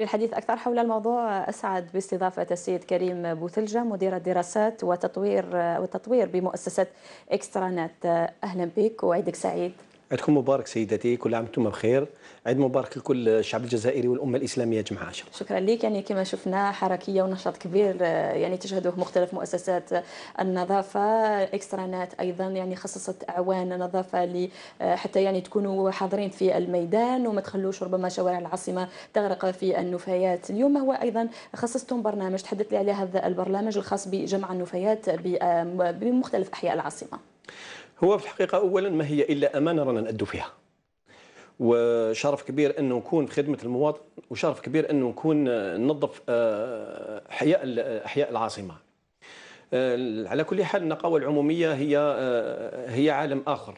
للحديث أكثر حول الموضوع أسعد باستضافة السيد كريم بوثلجة مدير الدراسات وتطوير وتطوير بمؤسسة إكسترانات أهلا بك وعيدك سعيد عيدكم مبارك سيداتي كل عام وانتم بخير عيد مبارك لكل الشعب الجزائري والامه الاسلاميه جمعه عشر شكرا لك يعني كما شفنا حركيه ونشاط كبير آه، يعني تشهده مختلف مؤسسات النظافه اكسترانات ايضا يعني خصصت اعوان نظافه آه، حتى يعني تكونوا حاضرين في الميدان وما تخلوش ربما شوارع العاصمه تغرق في النفايات اليوم هو ايضا خصصتم برنامج تحدث لي على هذا البرنامج الخاص بجمع النفايات آه، بمختلف احياء العاصمه هو في الحقيقة أولا ما هي إلا أمانة رانا نأدو فيها وشرف كبير انه نكون في خدمه المواطن وشرف كبير انه نكون آه، ننظف آه، احياء آه، احياء العاصمه على كل حال النقاوه العموميه هي هي عالم اخر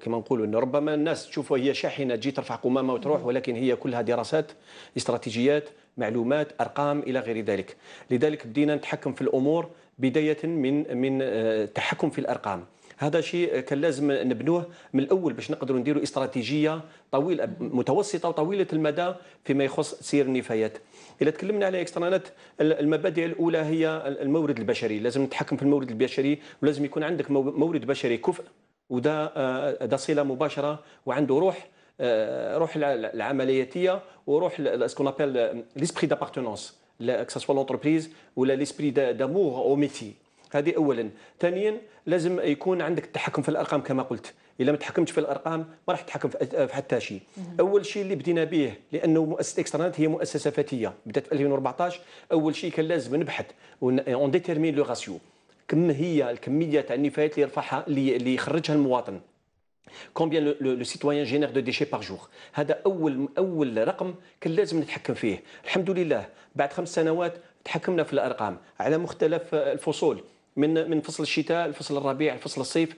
كما نقولوا انه ربما الناس تشوفوا هي شاحنه تجي ترفع قمامه وتروح ولكن هي كلها دراسات استراتيجيات معلومات ارقام الى غير ذلك لذلك بدينا نتحكم في الامور بدايه من من التحكم في الارقام هذا شيء كان لازم نبنوه من الاول باش نقدروا نديروا استراتيجيه طويله متوسطه وطويله المدى فيما يخص سير النفايات اذا تكلمنا على اكسترنالات المبادئ الاولى هي المورد البشري لازم نتحكم في المورد البشري ولازم يكون عندك مورد بشري كفء وده آه، ده صله مباشره وعنده روح آه، روح العملياتيه وروح سكون ابل ليسبري دابارتونونس que لونتربريز ولا ليسبري دامور l'esprit d'amour هذه اولا ثانيا لازم يكون عندك التحكم في الارقام كما قلت إذا ما تحكمتش في الارقام ما راح تتحكم في حتى شيء اول شيء اللي بدينا به لانه مؤسسه اكسترنت هي مؤسسه فتية بدات في 2014 اول شيء كان لازم نبحث اون ديتيرمين لو راسيو كم هي الكميه تاع النفايات اللي يرفعها اللي يخرجها المواطن كومبيان لو سيتويان جينير دو ديشي باغ جور هذا اول اول رقم كان لازم نتحكم فيه الحمد لله بعد خمس سنوات تحكمنا في الارقام على مختلف الفصول من من فصل الشتاء الفصل الربيع الفصل الصيف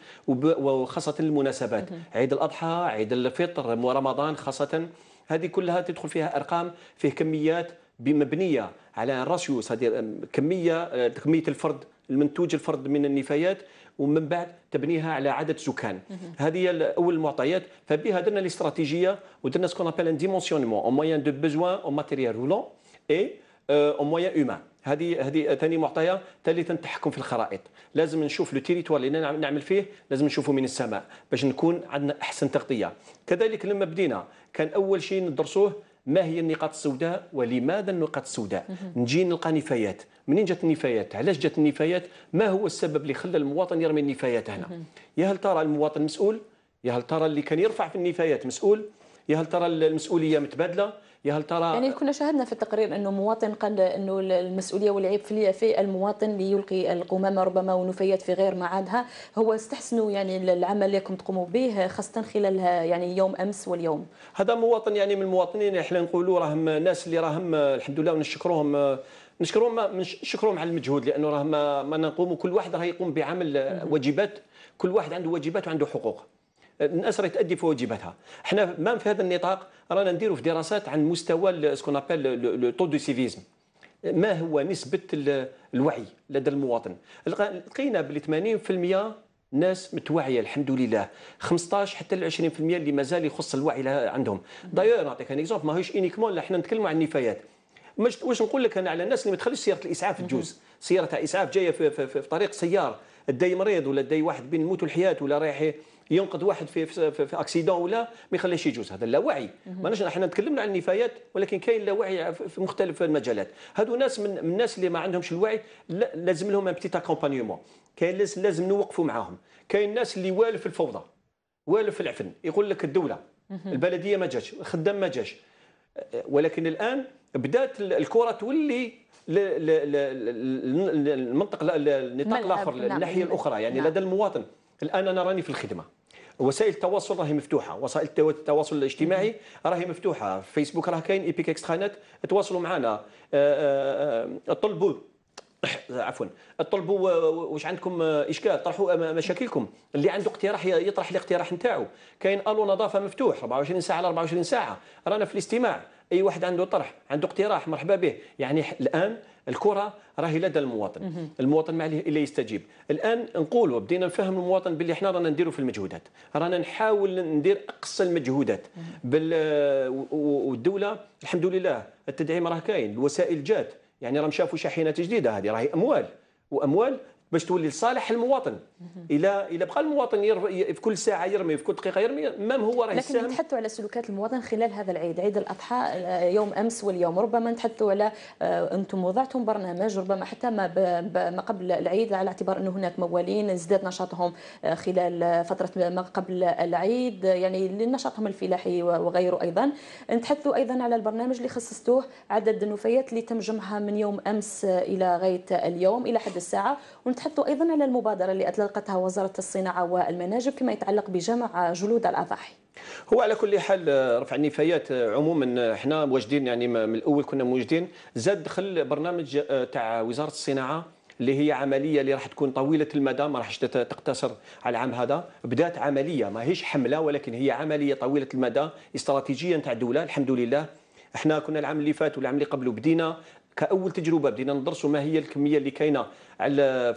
وخاصه المناسبات عيد الاضحى عيد الفطر ورمضان خاصه هذه كلها تدخل فيها ارقام فيه كميات مبنيه على راسيو هذه كميه آه، كميه الفرد المنتوج الفرد من النفايات ومن بعد تبنيها على عدد سكان هذه اول المعطيات فبها درنا الاستراتيجيه ودرنا سكون ابل ان ديمونسيونمون اون موان دو بيزوان اون ماتيريال رولون اي اون موان هومان هذه هذه ثاني معطية ثالثا التحكم في الخرائط لازم نشوف لو تيريتوار اللي نعم- نعمل فيه لازم نشوفه من السماء باش نكون عندنا احسن تغطيه كذلك لما بدينا كان اول شيء ندرسوه ما هي النقاط السوداء ولماذا النقاط السوداء نجي نلقى نفايات منين جات النفايات علاش جات النفايات ما هو السبب اللي خلى المواطن يرمي النفايات هنا يا هل ترى المواطن مسؤول يا هل ترى اللي كان يرفع في النفايات مسؤول يا هل ترى المسؤوليه متبادله يا هل ترى يعني كنا شاهدنا في التقرير انه مواطن قال انه المسؤوليه والعيب في المواطن ليلقي القمامه ربما ونفايات في غير معادها هو استحسنوا يعني العمل اللي كنت تقوموا به خاصه خلال يعني يوم امس واليوم هذا مواطن يعني من المواطنين احنا نقولوا راهم ناس اللي راهم الحمد لله ونشكروهم نشكرهم نشكرهم على المجهود لانه راه ما, ما نقوموا كل واحد راه يقوم بعمل واجبات كل واحد عنده واجبات وعنده حقوق الناس راهي تادي في واجباتها احنا مام في هذا النطاق رانا نديروا في دراسات عن مستوى سكون ابل لو طو دو سيفيزم ما هو نسبه الوعي لدى المواطن لقينا بلي 80% ناس متوعية الحمد لله 15 حتى ل 20% اللي مازال يخص الوعي عندهم دايور نعطيك ان اكزومبل ماهوش انيكمون احنا نتكلموا عن النفايات واش نقول لك انا على الناس اللي ما تخليش سياره الاسعاف تجوز سياره تاع اسعاف جايه في, في, في, في طريق سيار داي مريض ولا داي واحد بين الموت والحياه ولا رايح ينقذ واحد في في, في, اكسيدون ولا ما يخليهش يجوز هذا اللاوعي ماناش احنا تكلمنا على النفايات ولكن كاين اللاوعي في مختلف المجالات هادو ناس من الناس اللي ما عندهمش الوعي لازم لهم ان بتيت اكومبانيومون كاين لازم نوقفوا معاهم كاين ناس اللي والف الفوضى والف العفن يقول لك الدوله البلديه ما جاتش الخدام ما جاش ولكن الان بدات الكره تولي للمنطقه النطاق الاخر نعم. الناحيه الاخرى يعني نعم. لدى المواطن الان انا راني في الخدمه وسائل التواصل راهي مفتوحه وسائل التواصل الاجتماعي راهي مفتوحه فيسبوك راه كاين ايبيك اكسترانات تواصلوا معنا آه، آه، آه، طلبوا عفوا طلبوا واش عندكم اشكال طرحوا مشاكلكم اللي عنده اقتراح يطرح الاقتراح نتاعو كاين الو نظافه مفتوح 24 ساعه على 24 ساعه رانا في الاستماع اي واحد عنده طرح عنده اقتراح مرحبا به يعني الان الكره راهي لدى المواطن المواطن ما عليه الا يستجيب الان نقولوا بدينا نفهم المواطن باللي احنا رانا نديروا في المجهودات رانا نحاول ندير اقصى المجهودات بال والدوله الحمد لله التدعيم راه كاين الوسائل جات يعني راهم شافوا شاحنات جديده هذه راهي اموال واموال باش تولي لصالح المواطن الى الى بقى المواطن في كل ساعه يرمي في كل دقيقه يرمي مام هو راه لكن نتحدثوا على سلوكات المواطن خلال هذا العيد عيد الاضحى آه، يوم امس واليوم ربما نتحدثوا على آه، انتم وضعتم برنامج ربما حتى ما, ما قبل العيد على اعتبار انه هناك موالين ازداد نشاطهم آه، خلال فتره ما قبل العيد يعني لنشاطهم الفلاحي وغيره ايضا نتحدثوا ايضا على البرنامج اللي خصصتوه عدد النفايات اللي تم جمعها من يوم امس الى غايه اليوم الى حد الساعه تحدثوا أيضا على المبادرة اللي أطلقتها وزارة الصناعة والمناجم فيما يتعلق بجمع جلود الأضاحي هو على كل حال رفع النفايات عموما احنا مواجدين يعني من الاول كنا موجدين زاد دخل برنامج آه، تاع وزاره الصناعه اللي هي عمليه اللي راح تكون طويله المدى ما راحش تقتصر على العام هذا بدات عمليه ماهيش حمله ولكن هي عمليه طويله المدى استراتيجيه تاع الدوله الحمد لله احنا كنا العام اللي فات والعام اللي قبله بدينا كاول تجربه بدينا ندرسوا ما هي الكميه اللي كاينه على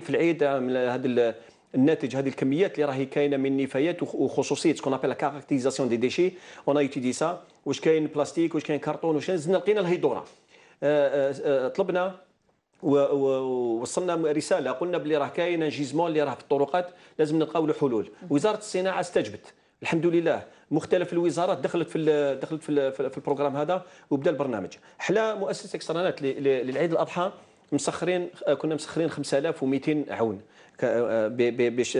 في العيد من هذا الناتج هذه الكميات اللي راهي كاينه من نفايات وخصوصيه سكون ابل كاركتيزاسيون دي ديشي اون ايتيدي سا واش كاين بلاستيك واش كاين كرتون واش زدنا لقينا الهيدوره آه، آه، آه، طلبنا ووصلنا رساله قلنا بلي راه كاين جيزمون اللي راه في الطرقات لازم نلقاو له حلول وزاره الصناعه استجبت الحمد لله مختلف الوزارات دخلت في دخلت في, في البروغرام هذا وبدا البرنامج حنا مؤسسه اكسترانات للعيد الاضحى مسخرين كنا مسخرين 5200 عون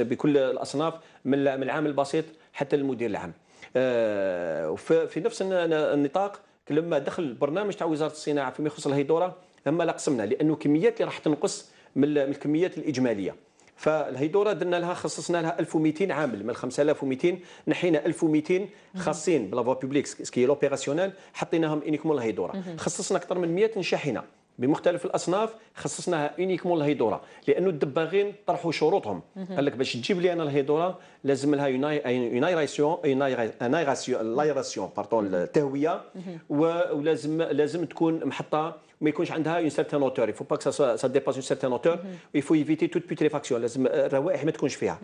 بكل الاصناف من العام البسيط حتى المدير العام آه، في نفس النطاق لما دخل البرنامج تاع وزاره الصناعه فيما يخص الهيدوره اما لا قسمنا لانه كميات اللي راح تنقص من الكميات الاجماليه فالهيدوره درنا لها خصصنا لها 1200 عامل من 5200 نحينا 1200 خاصين بلا فوا بوبليك سكي لوبيراسيونيل حطيناهم انيكمون الهيدوره خصصنا اكثر من 100 شاحنه بمختلف الاصناف خصصناها اونيكمون للهيدوره لانه الدباغين طرحوا شروطهم قال لك باش تجيب لي انا الهيدوره لازم لها اون لايراسيون التهويه ولازم لازم تكون محطه ما يكونش عندها اون سيرتان اوتور يفو با سا ديباس اون سيرتان اوتور ويفو ايفيتي توت بوتريفاكسيون لازم الروائح ما تكونش فيها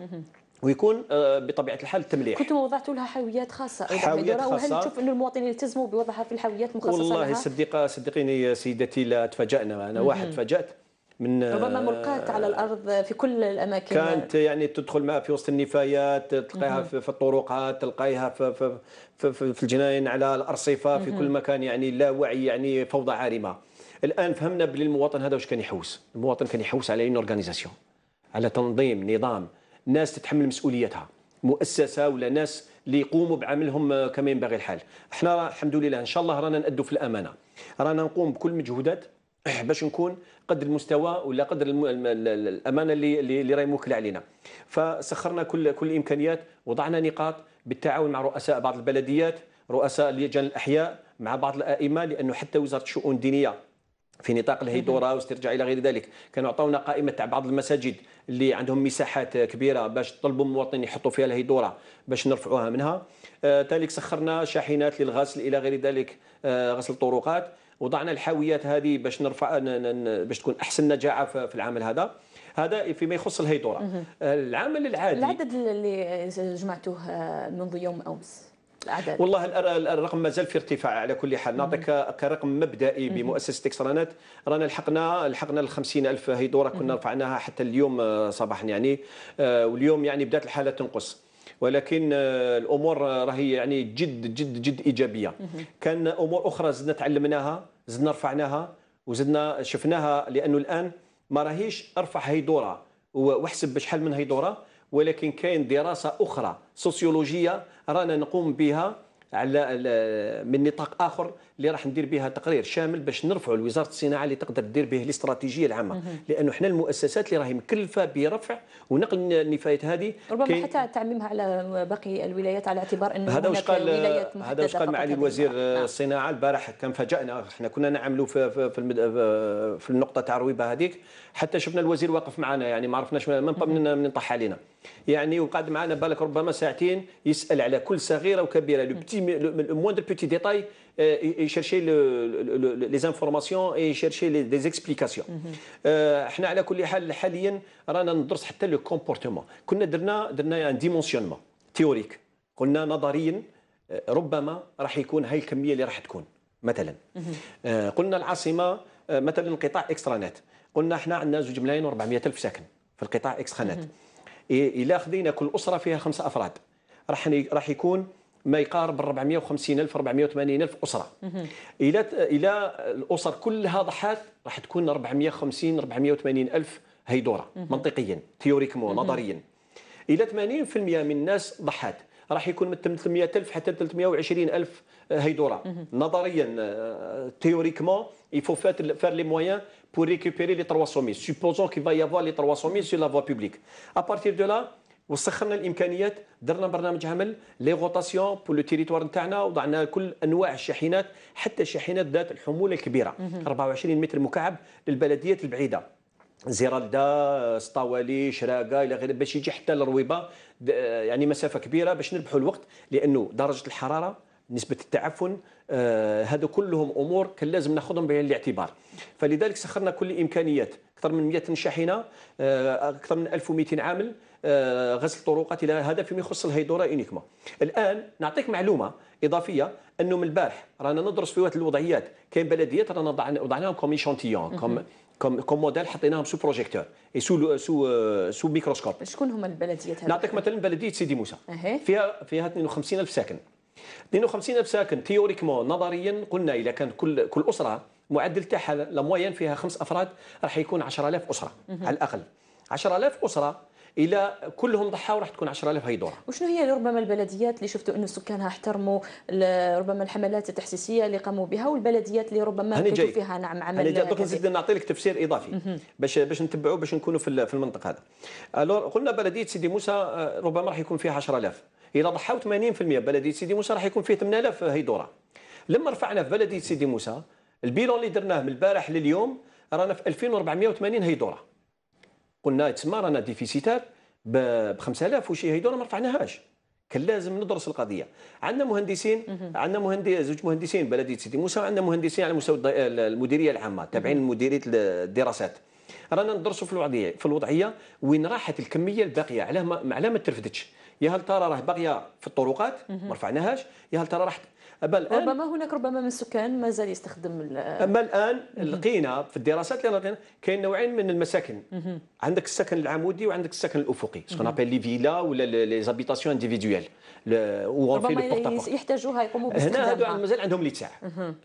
ويكون بطبيعه الحال التمليح كنتم وضعتوا لها حاويات خاصه ايضا حاويات خاصه وهل تشوف ان المواطنين يلتزموا بوضعها في الحاويات مخصصه والله صديقه صدقيني سيدتي لا تفاجئنا انا واحد تفاجات من آه، ربما ملقات على الارض في كل الاماكن كانت يعني تدخل معها في وسط النفايات تلقاها مم. في الطرقات تلقاها في, في, في, في الجناين على الارصفه في مم. كل مكان يعني لا وعي يعني فوضى عارمه الان فهمنا بلي المواطن هذا واش كان يحوس المواطن كان يحوس على اون اورغانيزاسيون على تنظيم نظام ناس تتحمل مسؤوليتها مؤسسه ولا ناس اللي يقوموا بعملهم كما ينبغي الحال احنا الحمد لله ان شاء الله رانا نادوا في الامانه رانا نقوم بكل المجهودات باش نكون قدر المستوى ولا قدر الامانه اللي اللي راهي موكله علينا فسخرنا كل كل الامكانيات وضعنا نقاط بالتعاون مع رؤساء بعض البلديات رؤساء لجان الاحياء مع بعض الائمه لانه حتى وزاره الشؤون الدينيه في نطاق الهيدوره واسترجاع الى غير ذلك كانوا عطاونا قائمه تاع بعض المساجد اللي عندهم مساحات كبيره باش طلبوا المواطنين يحطوا فيها الهيدوره باش نرفعوها منها ذلك آه، سخرنا شاحنات للغسل الى غير ذلك آه، غسل الطرقات وضعنا الحاويات هذه باش نرفع باش تكون احسن نجاعه في العمل هذا هذا فيما يخص الهيدوره آه، العمل العادي العدد اللي جمعتوه منذ يوم امس الأعداد والله الرقم مازال في ارتفاع على كل حال نعطيك كرقم مبدئي بمؤسسة اكسترانات رانا لحقنا لحقنا ال 50000 هيدوره كنا رفعناها حتى اليوم آه، صباحا يعني آه، واليوم يعني بدات الحالة تنقص ولكن آه، الامور راهي يعني جد جد جد ايجابيه كان امور اخرى زدنا تعلمناها زدنا رفعناها وزدنا شفناها لانه الان ما راهيش ارفع هيدوره واحسب بشحال من هيدوره ولكن كاين دراسه اخرى سوسيولوجيه رانا نقوم بها على من نطاق اخر اللي راح ندير بها تقرير شامل باش نرفعوا لوزاره الصناعه اللي تقدر دير به الاستراتيجيه العامه لانه احنا المؤسسات اللي راهي مكلفه برفع ونقل النفايات هذه ربما حتى تعميمها على باقي الولايات على اعتبار انه هذا واش قال هذا واش قال معالي الوزير نعم. نعم. الصناعه البارح كان فاجانا احنا كنا نعملوا في في, في, في النقطه تاع رويبه هذيك حتى شفنا الوزير واقف معنا يعني ما عرفناش من, من, من, من طاح علينا يعني وقعد معنا بالك ربما ساعتين يسال على كل صغيره وكبيره لو بتي موان دو بوتي ديتاي يشرشي لي زانفورماسيون يشرشي لي زيكسبليكاسيون احنا على كل حال حاليا رانا ندرس حتى لو كومبورتمون كنا درنا درنا ان ديمونسيونمون تيوريك قلنا نظريا آه، ربما راح يكون هاي الكميه اللي راح تكون مثلا آه، قلنا العاصمه آه، مثلا قطاع اكسترانات قلنا احنا عندنا 2 ملايين و400 الف ساكن في القطاع اكسترانات الا خذينا كل اسره فيها خمسه افراد راح راح يكون ما يقارب 450 الف 480 الف اسره الى الى الاسر كلها ضحات راح تكون 450 480 الف هيدوره منطقيا تيوريكمون نظريا الى 80% من الناس ضحات راح يكون من 300 الف حتى 320 الف هيدوره نظريا تيوريكمون يفو فات فار لي موان pour récupérer les 300 000 supposons qu'il va y avoir les 300 000 sur la voie publique à partir de là وسخرنا الامكانيات درنا برنامج عمل لي غوتاسيون بول لو تيريتوار نتاعنا وضعنا كل انواع الشاحنات حتى الشاحنات ذات الحموله الكبيره 24 متر مكعب للبلديات البعيده زيرالدا سطاوالي شراقه الى غيره باش يجي حتى للرويبه يعني مسافه كبيره باش نربحوا الوقت لانه درجه الحراره نسبه التعفن آه، هذا كلهم امور كان لازم ناخذهم بعين الاعتبار فلذلك سخرنا كل الامكانيات اكثر من 100 شاحنه آه، اكثر من 1200 عامل آه، غسل طرقات الى هذا فيما يخص الهيدورا انيكما الان نعطيك معلومه اضافيه انه من البارح رانا ندرس في واحد الوضعيات كاين بلديات رانا وضعناهم كوم ايشانتيون كوم كوم كوم موديل حطيناهم سو بروجيكتور اي سو سو سو ميكروسكوب شكون هما البلديات هذو نعطيك مثلا بلديه سيدي موسى فيها فيها 52 الف ساكن 52 ألف ساكن تيوريكمون نظريا قلنا إذا كان كل كل أسرة معدل تاعها موين فيها خمس أفراد راح يكون 10000 أسرة على الأقل 10000 أسرة الى كلهم ضحاوا راح تكون 10000 هي دوره وشنو هي ربما البلديات اللي شفتوا انه سكانها احترموا ربما الحملات التحسيسيه اللي قاموا بها والبلديات اللي ربما نتجوا فيها نعم عمل انا جاي دوك نزيد نعطي لك تفسير اضافي باش باش نتبعوا باش نكونوا في المنطق هذا الو قلنا بلديه سيدي موسى آه، ربما راح يكون فيها 10000 الى ضحاو 80% بلديه سيدي موسى راح يكون فيه 8000 هيدوره لما رفعنا في بلديه سيدي موسى البيلون اللي درناه من البارح لليوم رانا في 2480 هيدوره قلنا تسمى رانا ديفيسيتار ب 5000 وشي هيدوره ما رفعناهاش كان لازم ندرس القضيه عندنا مهندسين عندنا مهندس زوج مهندسين بلديه سيدي موسى وعندنا مهندسين على مستوى المديريه العامه تابعين لمديريه الدراسات رانا ندرسوا في الوضعيه في الوضعيه وين راحت الكميه الباقيه علاه ما علاه ما ترفدتش يا هل ترى راه باقيه في الطرقات ما رفعناهاش يا هل ترى راح بل ربما هناك ربما من السكان مازال يستخدم اما الان لقينا في الدراسات اللي لقينا كاين نوعين من المساكن عندك السكن العمودي وعندك السكن الافقي سكون ابي لي فيلا ولا لي زابيتاسيون انديفيديويل وغرفي يحتاجوها يقوموا باستخدامها هنا هادو مازال عندهم لي تاع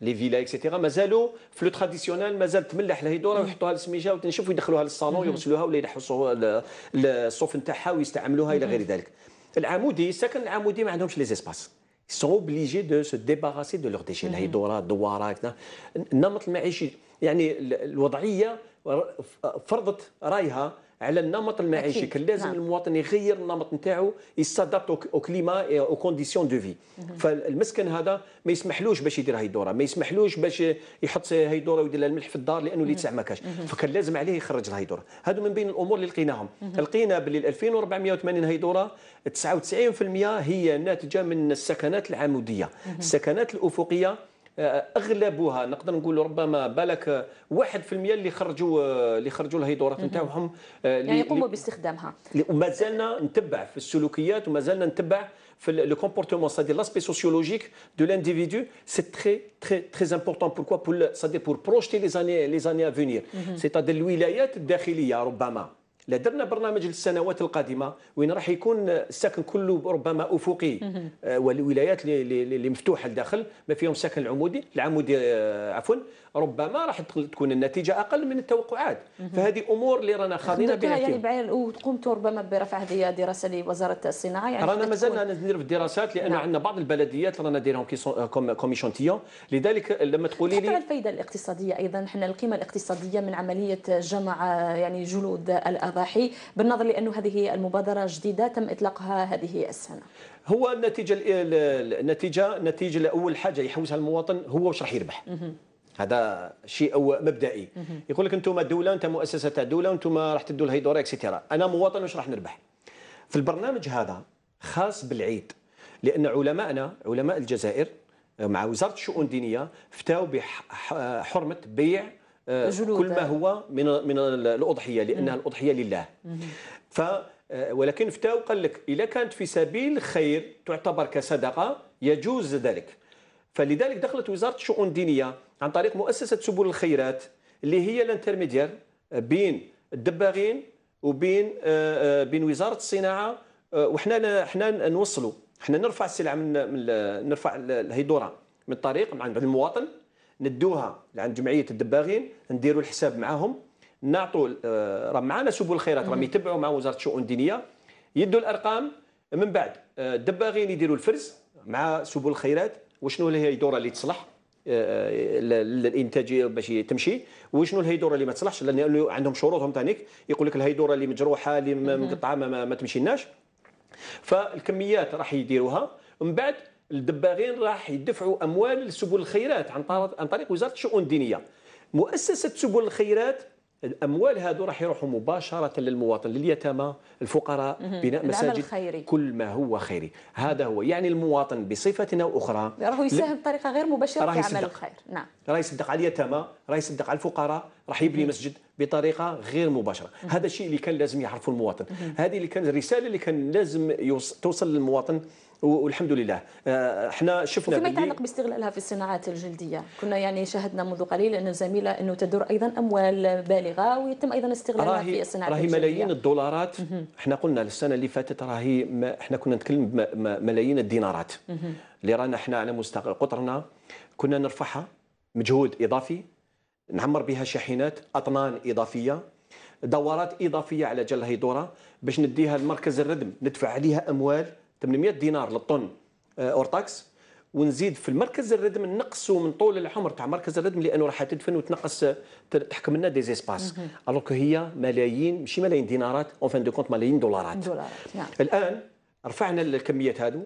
لي فيلا اكسيتيرا مازالوا في لو تراديسيونيل مازال تملح لها دورة ويحطوها للسميجه وتنشف ويدخلوها للصالون يغسلوها ولا يحصوا الصوف نتاعها ويستعملوها الى غير ذلك العمودي السكن العمودي ما عندهمش لي زيسباس سون اوبليجي دو سو ديباراسي دو لور ديشي الهيدورات الدوارات النمط المعيشي يعني الوضعيه فرضت رايها على النمط المعيشي كان لازم نعم. المواطن يغير النمط نتاعو يستادابت او كليما او كونديسيون دو في فالمسكن هذا ما يسمحلوش باش يدير هاي الدوره ما يسمحلوش باش يحط هاي الدوره ويدير لها الملح في الدار لانه اللي تاع ما كاش فكان لازم عليه يخرج هاي الدوره هادو من بين الامور اللي لقيناهم لقينا باللي 2480 هاي الدوره 99% هي ناتجه من السكنات العموديه السكنات الافقيه اغلبها نقدر نقول ربما بالك 1% اللي خرجوا آه، اللي خرجوا الهيدورات نتاعهم آه، يعني يقوموا باستخدامها ومازلنا نتبع في السلوكيات ومازلنا نتبع في لو كومبورتمون سادي لاسبي سوسيولوجيك دو لانديفيدو سي تري تري تري امبورتون بوركوا بور سادي بور بروجيتي لي زاني لي زاني افونير سي تا دو الولايات الداخليه ربما لدرنا درنا برنامج للسنوات القادمه وين راح يكون السكن كله ربما افقي آه، والولايات اللي مفتوحه الداخل ما فيهم السكن العمودي العمودي آه، عفوا ربما راح تكون النتيجه اقل من التوقعات فهذه امور اللي رانا خاضينا بها يعني بعين وقمتوا ربما برفع هذه الدراسه لوزاره الصناعه يعني رانا مازلنا ندير في الدراسات لان نعم. عندنا بعض البلديات رانا دايرهم كوميشون شونتيون لذلك لما تقولي لي الفائده الاقتصاديه ايضا حنا القيمه الاقتصاديه من عمليه جمع يعني جلود الاضاحي بالنظر لانه هذه المبادره جديده تم اطلاقها هذه السنه هو النتيجه النتيجه النتيجه اول حاجه يحوزها المواطن هو واش راح يربح هذا شيء او مبدئي يقول لك انتم دوله انت مؤسسه تاع دوله وانتم راح تدوا دور اكسيتيرا انا مواطن واش راح نربح في البرنامج هذا خاص بالعيد لان علمائنا علماء الجزائر آه، مع وزاره الشؤون الدينيه فتاوا بحرمه آه، بيع آه، جلودة. كل ما هو من من الاضحيه لانها الاضحيه لله ف ولكن فتاو قال لك اذا كانت في سبيل الخير تعتبر كصدقه يجوز ذلك فلذلك دخلت وزاره الشؤون الدينيه عن طريق مؤسسه سبل الخيرات اللي هي الانترميديار آه، بين الدباغين وبين آه، آه، بين وزاره الصناعه وحنا حنا نوصلوا حنا نرفع السلعه من, نرفع الهيدوره من الطريق مع عند المواطن ندوها لعند جمعيه الدباغين نديروا الحساب معاهم نعطوا راه معنا سبل الخيرات راهم يتبعوا مع وزاره الشؤون الدينيه يدوا الارقام من بعد الدباغين يديروا الفرز مع سبل الخيرات وشنو هي الدوره اللي تصلح الانتاجيه باش تمشي وشنو الهيدوره اللي ما تصلحش لان عندهم شروطهم ثانيك يقول لك الهيدوره اللي مجروحه اللي مقطعه ما, ما تمشيناش فالكميات راح يديروها من بعد الدباغين راح يدفعوا اموال لسبل الخيرات عن طريق وزاره الشؤون الدينيه مؤسسه سبل الخيرات الاموال هذو راح يروحوا مباشره للمواطن لليتامى الفقراء بناء مساجد خيري. كل ما هو خيري هذا هو يعني المواطن بصفه او اخرى راهو يساهم بطريقه غير مباشره في عمل الخير نعم راه يصدق على اليتامى راه يصدق على الفقراء راح يبني مسجد بطريقه غير مباشره هذا الشيء اللي كان لازم يعرفه المواطن هذه اللي كان الرساله اللي كان لازم توصل للمواطن والحمد لله آه، احنا شفنا فيما يتعلق باستغلالها في الصناعات الجلديه كنا يعني شاهدنا منذ قليل ان الزميله انه تدور ايضا اموال بالغه ويتم ايضا استغلالها في الصناعات راهي ملايين الدولارات احنا قلنا السنه اللي فاتت راهي احنا كنا نتكلم ملايين الدينارات اللي رانا احنا على مستوى قطرنا كنا نرفعها مجهود اضافي نعمر بها شاحنات اطنان اضافيه دورات اضافيه على جل هيدوره باش نديها لمركز الردم ندفع عليها اموال 800 دينار للطن آه، اور ونزيد في المركز الردم نقصوا من طول العمر تاع مركز الردم لانه راح تدفن وتنقص تحكم لنا دي زيسباس الوغ هي ملايين ماشي ملايين دينارات اون فان دو كونت ملايين دولارات دولارات نعم. الان رفعنا الكميات هذو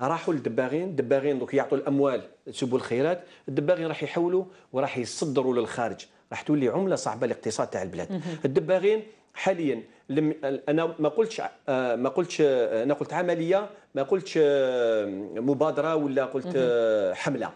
راحوا للدباغين الدباغين دوك يعطوا الاموال سبوا الخيرات الدباغين راح يحولوا وراح يصدروا للخارج راح تولي عمله صعبه للاقتصاد تاع البلاد الدباغين حاليا لم انا ما قلتش آه، ما قلتش آه، انا قلت عمليه ما قلتش آه، مبادره ولا قلت حمله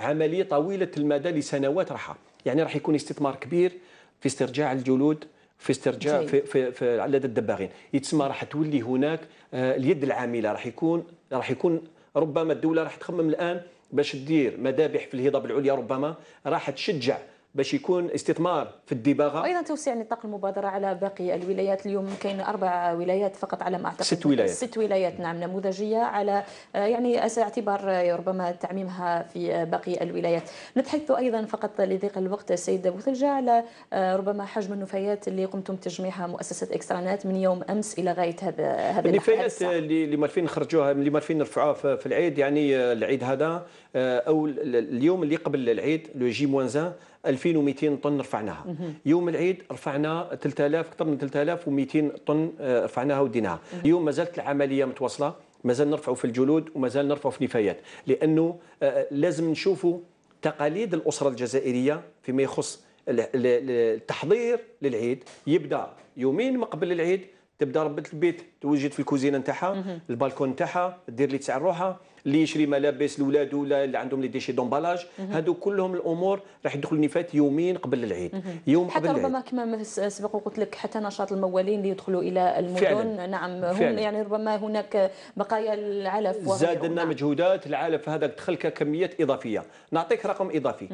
عمليه طويله المدى لسنوات راح يعني راح يكون استثمار كبير في استرجاع الجلود في استرجاع في, في, في عدد لدى الدباغين يتسمى راح تولي هناك اليد العامله راح يكون راح يكون ربما الدوله راح تخمم الان باش تدير مذابح في الهضاب العليا ربما راح تشجع باش يكون استثمار في الدباغه وايضا توسيع نطاق المبادره على باقي الولايات اليوم كاين اربع ولايات فقط على ما اعتقد ست ولايات ست ولايات نعم نموذجيه على آه، يعني اعتبار آه، ربما تعميمها في آه، باقي الولايات نتحدث ايضا فقط لضيق الوقت السيد بوثلجه على ربما حجم النفايات اللي قمتم بتجميعها مؤسسه اكسترانات من يوم امس الى غايه هذا هذا النفايات اللي مالفين نخرجوها اللي مالفين نرفعوها في العيد يعني العيد هذا او اليوم اللي قبل العيد لو جي موانزان 2200 طن رفعناها يوم العيد رفعنا 3000 اكثر من 3200 طن آه، رفعناها وديناها اليوم ما زالت العمليه متواصله مازال نرفعوا في الجلود ومازال نرفعوا في النفايات لانه آه، لازم نشوفوا تقاليد الاسره الجزائريه فيما يخص التحضير للعيد يبدا يومين قبل العيد تبدا ربة البيت توجد في الكوزينه نتاعها البالكون نتاعها دير اللي تسع روحها اللي يشري ملابس لولادو ولا اللي عندهم لي ديشي دومبالاج هادو كلهم الامور راح يدخلوا نفات يومين قبل العيد يوم حتى قبل العيد ربما كما سبق وقلت لك حتى نشاط الموالين اللي يدخلوا الى المدن فعلا. نعم هم فعلا. يعني ربما هناك بقايا العلف زاد لنا نعم. مجهودات العلف هذا دخل كميات اضافيه نعطيك رقم اضافي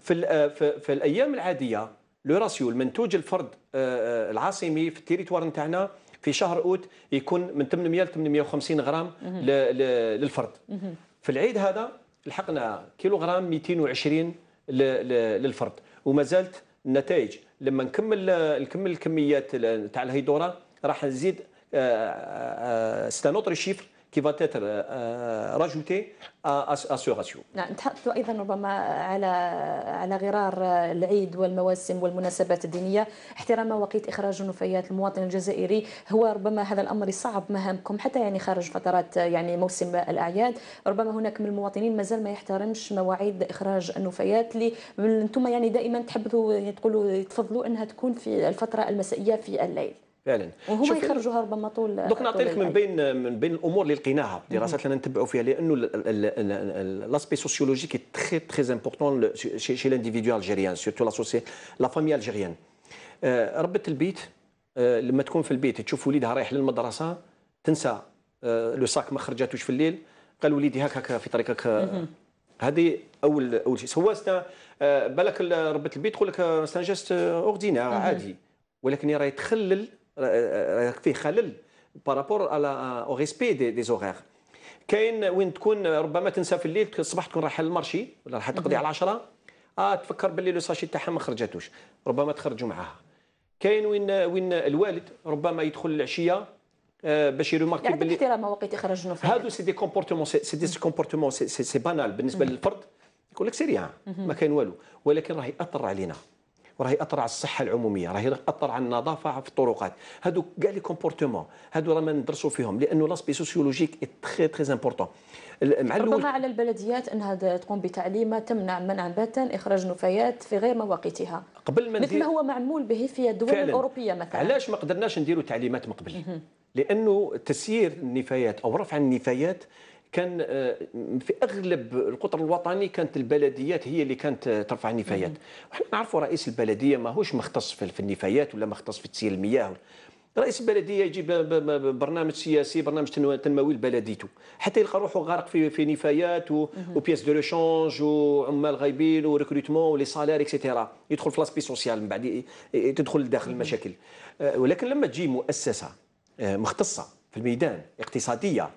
في, آه، في, في الايام العاديه لو راسيو المنتوج الفرد آه، آه، العاصمي في التريتوار نتاعنا في شهر اوت يكون من 800 ل 850 غرام للفرد في العيد هذا لحقنا كيلوغرام 220 للفرد وما زالت النتائج لما نكمل نكمل الكميات تاع الهيدوره راح نزيد آه، آه، آه، سننطر شيفر qui va être euh, euh, rajouté à, à, à ce ratio. نعم ايضا ربما على على غرار العيد والمواسم والمناسبات الدينيه احترام وقت اخراج نفايات المواطن الجزائري هو ربما هذا الامر يصعب مهامكم حتى يعني خارج فترات يعني موسم الاعياد ربما هناك من المواطنين مازال ما يحترمش مواعيد اخراج النفايات اللي انتم يعني دائما تحبوا يعني تقولوا تفضلوا انها تكون في الفتره المسائيه في الليل فعلا وهما يخرجوها ربما طول دوك نعطي لك من بين من بين الامور اللي لقيناها دراسات اللي نتبعوا فيها لانه لاسبي سوسيولوجيك تري تري امبورتون شي لانديفيديو الجيريان سورتو لاسوسي لا فامي الجيريان ربة البيت euh, لما تكون في البيت تشوف وليدها رايح للمدرسه تنسى لو euh, ساك ما خرجاتوش في الليل قال وليدي هكا في طريقك هذه اول اول شيء هو آه، بالك ربة البيت تقول لك آه، سان جيست آه، اوردينار عادي ولكن راه تخلل فيه خلل بارابور على او ريسبي دي, دي زوغير كاين وين تكون ربما تنسى في الليل الصباح تكون رايح للمارشي ولا راح تقضي على 10 اه تفكر باللي لو ساشي تاعها ما خرجاتوش ربما تخرجوا معاها كاين وين وين الوالد ربما يدخل العشيه آه، باش يروماركي باللي احترام وقت يخرجوا هادو سي دي كومبورتمون سي دي كومبورتمون سي بانال بالنسبه للفرد يقول لك سيريان ما كاين والو ولكن راه ياثر علينا وراه ياثر على الصحه العموميه راه ياثر على النظافه في الطرقات هادو كاع لي كومبورتمون هادو راه ما ندرسوا فيهم لانه لاسبي سوسيولوجيك اي تري تري امبورطون مع ربما على البلديات انها تقوم بتعليم تمنع منعا باتا اخراج نفايات في غير مواقيتها قبل ما مثل ما هو معمول به في الدول فعلا. الاوروبيه مثلا علاش ما قدرناش نديروا تعليمات من قبل لانه تسيير النفايات او رفع النفايات كان آه، في اغلب القطر الوطني كانت البلديات هي اللي كانت آه، ترفع النفايات وحنا نعرفوا رئيس البلديه ماهوش مختص في النفايات ولا مختص في تسيير المياه رئيس البلديه يجيب برنامج سياسي برنامج تنموي لبلديته حتى يلقى روحه غارق في في نفايات وبياس دو لوشونج وعمال غايبين وريكروتمون ولي سالير اكسيتيرا يدخل في لاسبي سوسيال من بعد تدخل داخل المشاكل آه، ولكن لما تجي مؤسسه مختصه في الميدان اقتصاديه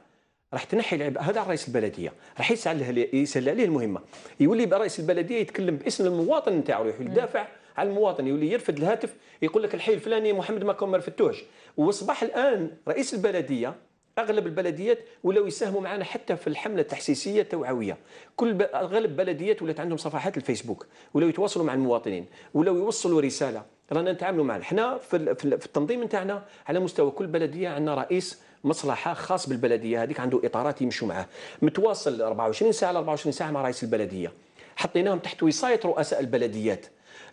راح تنحي العبء هذا على رئيس البلديه راح يسهل يسهل عليه المهمه يولي رئيس البلديه يتكلم باسم المواطن نتاعو يروح يدافع على المواطن يولي يرفد الهاتف يقول لك الحي الفلاني محمد ماكم ما رفدتوهش واصبح الان رئيس البلديه اغلب البلديات ولاو يساهموا معنا حتى في الحمله التحسيسيه التوعويه كل اغلب البلديات ولات عندهم صفحات الفيسبوك ولاو يتواصلوا مع المواطنين ولاو يوصلوا رساله رانا نتعاملوا معنا حنا في التنظيم نتاعنا على مستوى كل بلديه عندنا رئيس مصلحه خاص بالبلديه هذيك عنده اطارات يمشوا معاه متواصل 24 ساعه على 24 ساعه مع رئيس البلديه حطيناهم تحت وصايه رؤساء البلديات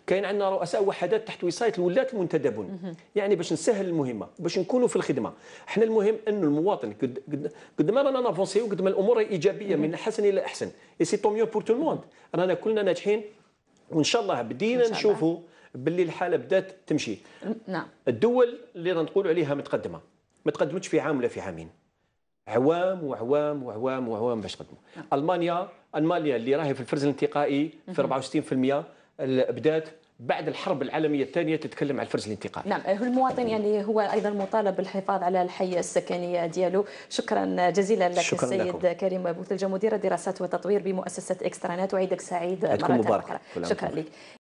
كاين عندنا رؤساء وحدات تحت وصايه الولاة المنتدبون يعني باش نسهل المهمه باش نكونوا في الخدمه احنا المهم انه المواطن قد قد, قد ما رانا نافونسيو قد ما الامور ايجابيه من حسن الى احسن اي سي طوميو بور تو الموند رانا كلنا ناجحين وان شاء الله بدينا نشوفوا باللي الحاله بدات تمشي نعم الدول اللي نقولوا عليها متقدمه ما تقدمتش في عام ولا في عامين عوام وعوام وعوام وعوام باش تقدموا المانيا المانيا اللي راهي في الفرز الانتقائي في 64% بدات بعد الحرب العالمية الثانية تتكلم عن الفرز الانتقالي نعم المواطن يعني هو أيضا مطالب بالحفاظ على الحية السكنية ديالو شكرا جزيلا لك شكرا السيد لكم. كريم بوثلجة مدير الدراسات والتطوير بمؤسسة إكسترانات وعيدك سعيد مرة أخرى شكرا لك